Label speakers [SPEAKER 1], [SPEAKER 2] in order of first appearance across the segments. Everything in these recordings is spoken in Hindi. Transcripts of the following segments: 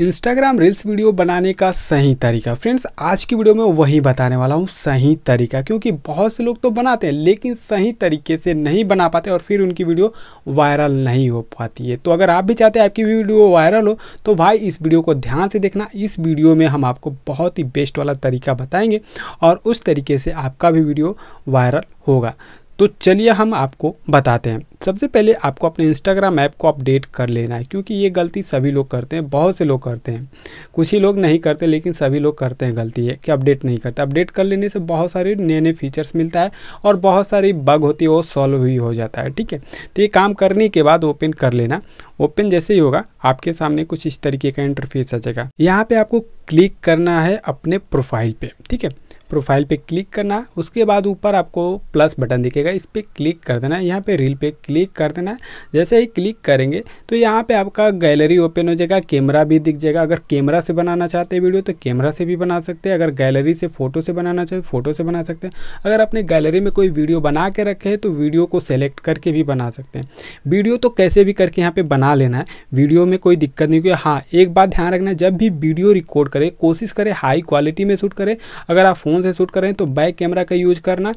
[SPEAKER 1] इंस्टाग्राम रील्स वीडियो बनाने का सही तरीका फ्रेंड्स आज की वीडियो में वही बताने वाला हूँ सही तरीका क्योंकि बहुत से लोग तो बनाते हैं लेकिन सही तरीके से नहीं बना पाते और फिर उनकी वीडियो वायरल नहीं हो पाती है तो अगर आप भी चाहते हैं आपकी वीडियो वायरल हो तो भाई इस वीडियो को ध्यान से देखना इस वीडियो में हम आपको बहुत ही बेस्ट वाला तरीका बताएंगे और उस तरीके से आपका भी वीडियो वायरल होगा तो चलिए हम आपको बताते हैं सबसे पहले आपको अपने इंस्टाग्राम ऐप को अपडेट कर लेना है क्योंकि ये गलती सभी लोग करते हैं बहुत से लोग करते हैं कुछ ही लोग नहीं करते लेकिन सभी लोग करते हैं गलती है कि अपडेट नहीं करते अपडेट कर लेने से बहुत सारे नए नए फीचर्स मिलता है और बहुत सारी बग होती है वो सॉल्व भी हो जाता है ठीक है तो ये काम करने के बाद ओपन कर लेना ओपन जैसे ही होगा आपके सामने कुछ इस तरीके का इंटरफेस आ जाएगा यहाँ पर आपको क्लिक करना है अपने प्रोफाइल पर ठीक है प्रोफाइल पे क्लिक करना उसके बाद ऊपर आपको प्लस बटन दिखेगा इस पर क्लिक कर देना है यहाँ पे रील पे क्लिक कर देना है जैसे ही क्लिक करेंगे तो यहाँ पे आपका गैलरी ओपन हो जाएगा कैमरा भी दिख जाएगा अगर कैमरा से बनाना चाहते हैं वीडियो तो कैमरा से भी बना सकते हैं अगर गैलरी से फ़ोटो से बनाना चाहते फ़ोटो से बना सकते हैं अगर अपने गैलरी में कोई वीडियो बना के रखे हैं तो वीडियो को सेलेक्ट करके भी बना सकते हैं वीडियो तो कैसे भी करके यहाँ पर बना लेना है वीडियो में कोई दिक्कत नहीं क्योंकि हाँ एक बात ध्यान रखना जब भी वीडियो रिकॉर्ड करें कोशिश करें हाई क्वालिटी में शूट करें अगर आप फ़ोन फ़ोन से शूट कर रहे हैं तो बैक कैमरा का यूज़ करना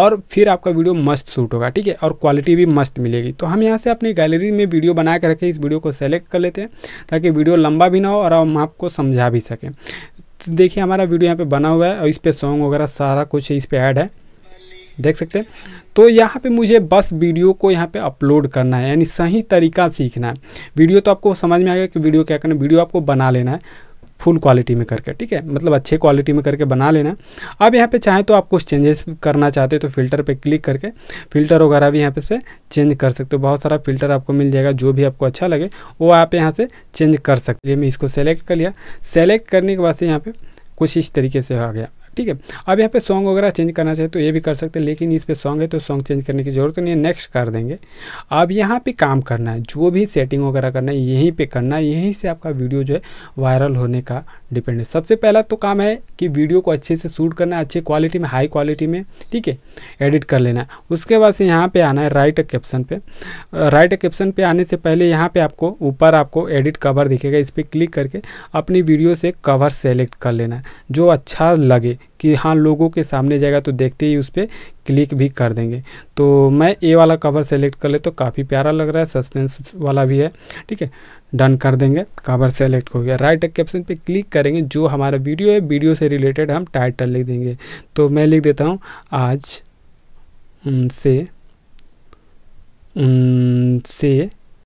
[SPEAKER 1] और फिर आपका वीडियो मस्त शूट होगा ठीक है और क्वालिटी भी मस्त मिलेगी तो हम यहाँ से अपनी गैलरी में वीडियो बना के रखें इस वीडियो को सेलेक्ट कर लेते हैं ताकि वीडियो लंबा भी ना हो और हम आपको समझा भी सकें तो देखिए हमारा वीडियो यहाँ पे बना हुआ है और इस पर सॉन्ग वगैरह सारा कुछ इस पर ऐड है देख सकते हैं तो यहाँ पे मुझे बस वीडियो को यहाँ पे अपलोड करना है यानी सही तरीका सीखना है वीडियो तो आपको समझ में आ गया कि वीडियो क्या करना है वीडियो आपको बना लेना है फुल क्वालिटी में करके ठीक है मतलब अच्छे क्वालिटी में करके बना लेना अब यहाँ पे चाहे तो आप कुछ चेंजेस करना चाहते हो तो फिल्टर पे क्लिक करके फिल्टर वगैरह भी यहाँ पे से चेंज कर सकते हो बहुत सारा फिल्टर आपको मिल जाएगा जो भी आपको अच्छा लगे वो आप यहाँ से चेंज कर सकते हैं मैं इसको सेलेक्ट कर लिया सेलेक्ट करने के बाद से यहाँ पर कुछ इस तरीके से आ गया ठीक है अब यहाँ पे सॉन्ग वगैरह चेंज करना चाहिए तो ये भी कर सकते हैं लेकिन इस पर सॉन्ग है तो सॉन्ग चेंज करने की ज़रूरत नहीं है नेक्स्ट कर देंगे अब यहाँ पे काम करना है जो भी सेटिंग वगैरह करना है यहीं पे करना है यहीं से आपका वीडियो जो है वायरल होने का डिपेंड है सबसे पहला तो काम है कि वीडियो को अच्छे से शूट करना है अच्छी क्वालिटी में हाई क्वालिटी में ठीक है एडिट कर लेना है उसके बाद से यहाँ पर आना है राइट कैप्शन पर राइट कैप्शन पर आने से पहले यहाँ पर आपको ऊपर आपको एडिट कवर दिखेगा इस पर क्लिक करके अपनी वीडियो से कवर सेलेक्ट कर लेना है जो अच्छा लगे कि हाँ लोगों के सामने जाएगा तो देखते ही उस पर क्लिक भी कर देंगे तो मैं ए वाला कवर सेलेक्ट कर ले तो काफ़ी प्यारा लग रहा है सस्पेंस वाला भी है ठीक है डन कर देंगे कवर सेलेक्ट हो गया राइट कैप्शन पे क्लिक करेंगे जो हमारा वीडियो है वीडियो से रिलेटेड हम टाइटल लिख देंगे तो मैं लिख देता हूँ आज से से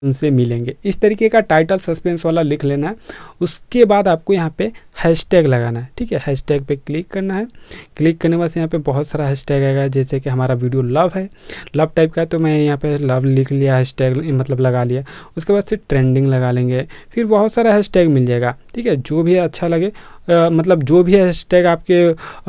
[SPEAKER 1] उनसे मिलेंगे इस तरीके का टाइटल सस्पेंस वाला लिख लेना है उसके बाद आपको यहाँ पे हैशटैग लगाना है ठीक है हैशटैग पे क्लिक करना है क्लिक करने के बाद यहाँ पे बहुत सारा हैशटैग आएगा जैसे कि हमारा वीडियो लव है लव टाइप का है तो मैं यहाँ पे लव लिख लिया हैशटैग मतलब लगा लिया उसके बाद से ट्रेंडिंग लगा लेंगे फिर बहुत सारा हैशटैग मिल जाएगा ठीक है जो भी अच्छा लगे आ, मतलब जो भी हैशटैग आपके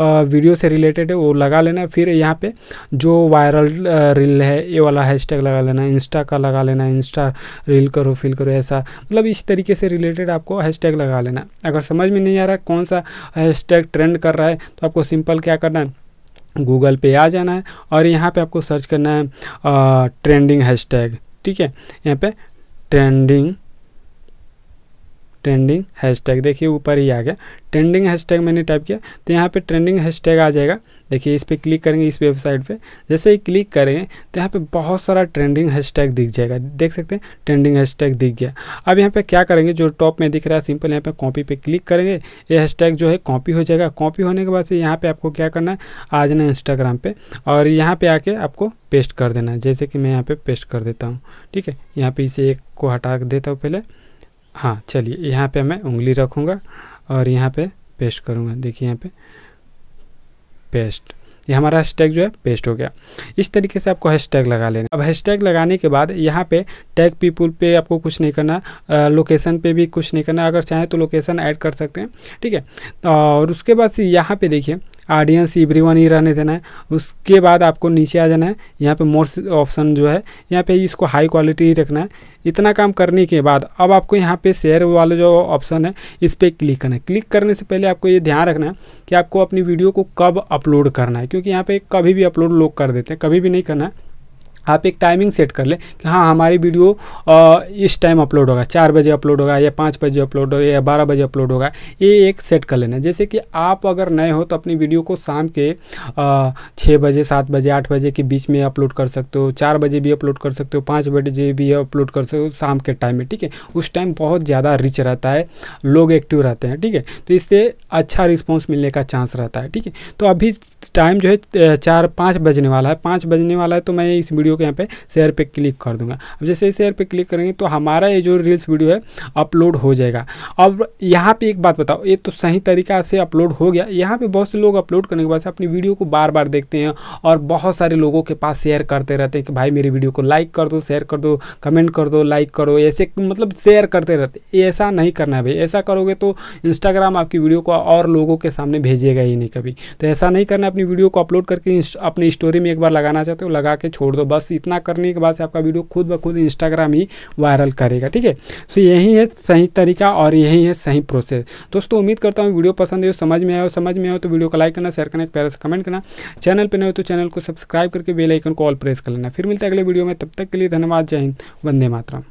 [SPEAKER 1] आ, वीडियो से रिलेटेड है वो लगा लेना फिर यहाँ पे जो वायरल रील है ये वाला हैशटैग लगा लेना इंस्टा का लगा लेना इंस्टा रील करो फिल करो ऐसा मतलब इस तरीके से रिलेटेड आपको हैशटैग लगा लेना अगर समझ में नहीं आ रहा कौन सा हैशटैग ट्रेंड कर रहा है तो आपको सिंपल क्या करना है गूगल पे आ जाना है और यहाँ पे आपको सर्च करना है आ, ट्रेंडिंग हैशटैग ठीक है यहाँ पे ट्रेंडिंग ट्रेंडिंग हैशटैग देखिए ऊपर ही आ गया ट्रेंडिंग हैशटैग मैंने टाइप किया तो यहाँ पे ट्रेंडिंग हैशटैग आ जाएगा देखिए इस पर क्लिक करेंगे इस वेबसाइट पे जैसे ही क्लिक करेंगे तो यहाँ पे बहुत सारा ट्रेंडिंग हैशटैग दिख जाएगा देख सकते हैं ट्रेंडिंग हैशटैग दिख गया अब यहाँ पे क्या करेंगे जो टॉप में दिख रहा है सिंपल यहाँ पे कॉपी पे क्लिक करेंगे ये हैशटैग जो है कॉपी हो जाएगा कॉपी होने के बाद से यहाँ पे आपको क्या करना है आ जाना इंस्टाग्राम पे और यहाँ पे आके आपको पेस्ट कर देना है जैसे कि मैं यहाँ पे पेस्ट कर देता हूँ ठीक है यहाँ पे इसे एक को हटा देता हूँ पहले हाँ चलिए यहाँ पे मैं उंगली रखूँगा और यहाँ पे पेस्ट करूँगा देखिए यहाँ पे पेस्ट ये हमारा हैशटैग जो है पेस्ट हो गया इस तरीके से आपको हैशटैग लगा लेना अब हैशटैग लगाने के बाद यहाँ पे टैग पीपुल पे आपको कुछ नहीं करना आ, लोकेशन पे भी कुछ नहीं करना अगर चाहें तो लोकेशन ऐड कर सकते हैं ठीक है और उसके बाद से यहाँ पे देखिए ऑडियंस इवरी वन ही रहने देना है उसके बाद आपको नीचे आ जाना है यहाँ पे मोर ऑप्शन जो है यहाँ पे इसको हाई क्वालिटी ही रखना है इतना काम करने के बाद अब आपको यहाँ पे शेयर वाला जो ऑप्शन है इस पर क्लिक करना है क्लिक करने से पहले आपको ये ध्यान रखना है कि आपको अपनी वीडियो को कब अपलोड करना है क्योंकि यहाँ पर कभी भी अपलोड लोग कर देते हैं कभी भी नहीं करना है आप एक टाइमिंग सेट कर लें कि हाँ हमारी वीडियो इस टाइम अपलोड होगा चार बजे अपलोड होगा या पाँच बजे अपलोड होगा या बारह बजे अपलोड होगा ये एक सेट कर लेना जैसे कि आप अगर नए हो तो अपनी वीडियो को शाम के छः बजे सात बजे आठ बजे के बीच में अपलोड कर सकते हो चार बजे भी अपलोड कर सकते हो पाँच बजे भी अपलोड कर सकते हो शाम के टाइम में ठीक है उस टाइम बहुत ज़्यादा रिच रहता है लोग एक्टिव रहते हैं ठीक है तो इससे अच्छा रिस्पॉन्स मिलने का चांस रहता है ठीक है तो अभी टाइम जो है चार पाँच बजने वाला है पाँच बजने वाला है तो मैं इस वीडियो वीडियो को यहाँ पे शेयर पे क्लिक कर दूंगा अब जैसे ही शेयर पे क्लिक करेंगे तो हमारा ये जो रील्स वीडियो है अपलोड हो जाएगा अब यहाँ पे एक बात बताओ ये तो सही तरीका से अपलोड हो गया यहाँ पे बहुत से लोग अपलोड करने के बाद अपनी वीडियो को बार बार देखते हैं और बहुत सारे लोगों के पास शेयर करते रहते हैं कि भाई मेरी वीडियो को लाइक कर दो शेयर कर दो कमेंट कर दो लाइक करो ऐसे मतलब शेयर करते रहते ऐसा नहीं करना है भाई ऐसा करोगे तो इंस्टाग्राम आपकी वीडियो को और लोगों के सामने भेजेगा ही नहीं कभी तो ऐसा नहीं करना अपनी वीडियो को अपलोड करके अपनी स्टोरी में एक बार लगाना चाहते हो लगा के छोड़ दो बस बस इतना करने के बाद से आपका वीडियो खुद ब खुद इंस्टाग्राम ही वायरल करेगा ठीक है तो यही है सही तरीका और यही है सही प्रोसेस दोस्तों उम्मीद करता हूँ वीडियो पसंद है समझ में आए हो समझ में आए तो वीडियो को लाइक करना शेयर करना पैर से कमेंट करना चैनल पर नहीं हो तो चैनल को सब्सक्राइब करके बेलाइकन को ऑल प्रेस कर लेना फिर मिलते अगले वीडियो में तब तक के लिए धन्यवाद जय हिंद वंदे मातरम